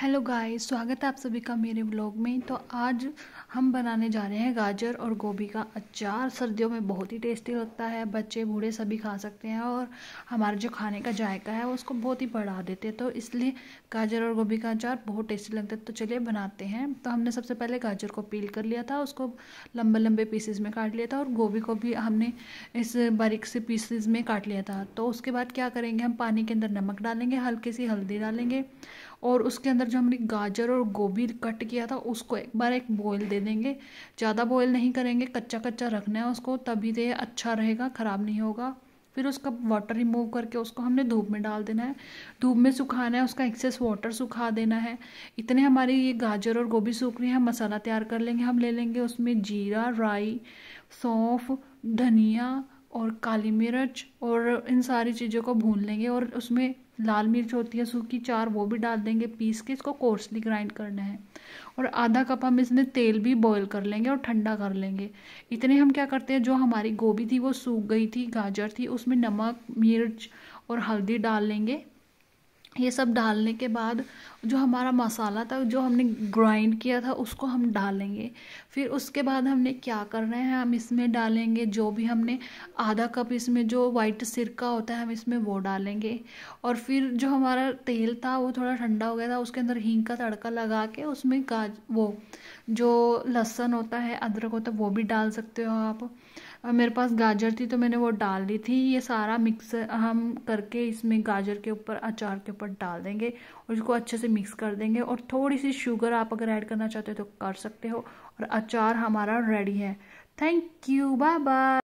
hello guys स्वागत है आप सभी का मेरे ब्लॉग में तो आज हम बनाने जा रहे हैं गाजर और गोभी का अचार सर्दियों में बहुत ही टेस्टी लगता है बच्चे बूढ़े सभी खा सकते हैं और हमारे जो खाने का जायका है वो उसको बहुत ही बढ़ा देते हैं तो इसलिए गाजर और गोभी का अचार बहुत टेस्टी लगता है तो चलिए बनाते हैं तो हमने सबसे पहले गाजर को पील कर लिया था उसको लंबे लंबे पीसेज में काट लिया था और गोभी को भी हमने इस बारीक से पीसेज में काट लिया था तो उसके बाद क्या करेंगे हम पानी के अंदर नमक डालेंगे हल्की सी हल्दी डालेंगे और उसके अंदर अंदर जो हमने गाजर और गोभी कट किया था उसको एक बार एक बॉयल दे देंगे ज़्यादा बॉयल नहीं करेंगे कच्चा कच्चा रखना है उसको तभी तो अच्छा रहेगा ख़राब नहीं होगा फिर उसका वाटर रिमूव करके उसको हमने धूप में डाल देना है धूप में सुखाना है उसका एक्सेस वाटर सुखा देना है इतने हमारे ये गाजर और गोभी सूख रही है हम मसाला तैयार कर लेंगे हम ले लेंगे उसमें जीरा राई सौंफ धनिया और काली मिर्च और इन सारी चीज़ों को भून लेंगे और उसमें लाल मिर्च होती है सूखी चार वो भी डाल देंगे पीस के इसको कोर्सली ग्राइंड करना है और आधा कप हम इसमें तेल भी बॉईल कर लेंगे और ठंडा कर लेंगे इतने हम क्या करते हैं जो हमारी गोभी थी वो सूख गई थी गाजर थी उसमें नमक मिर्च और हल्दी डाल लेंगे ये सब डालने के बाद जो हमारा मसाला था जो हमने ग्राइंड किया था उसको हम डालेंगे फिर उसके बाद हमने क्या करना है हम इसमें डालेंगे जो भी हमने आधा कप इसमें जो वाइट सिरका होता है हम इसमें वो डालेंगे और फिर जो हमारा तेल था वो थोड़ा ठंडा हो गया था उसके अंदर हींग का तड़का लगा के उसमें गाज वो जो लहसुन होता है अदरक होता है वो भी डाल सकते हो आप मेरे पास गाजर थी तो मैंने वो डाल दी थी ये सारा मिक्स हम करके इसमें गाजर के ऊपर अचार के ऊपर डाल देंगे और इसको अच्छे से मिक्स कर देंगे और थोड़ी सी शुगर आप अगर ऐड करना चाहते हो तो कर सकते हो और अचार हमारा रेडी है थैंक यू बाय बाय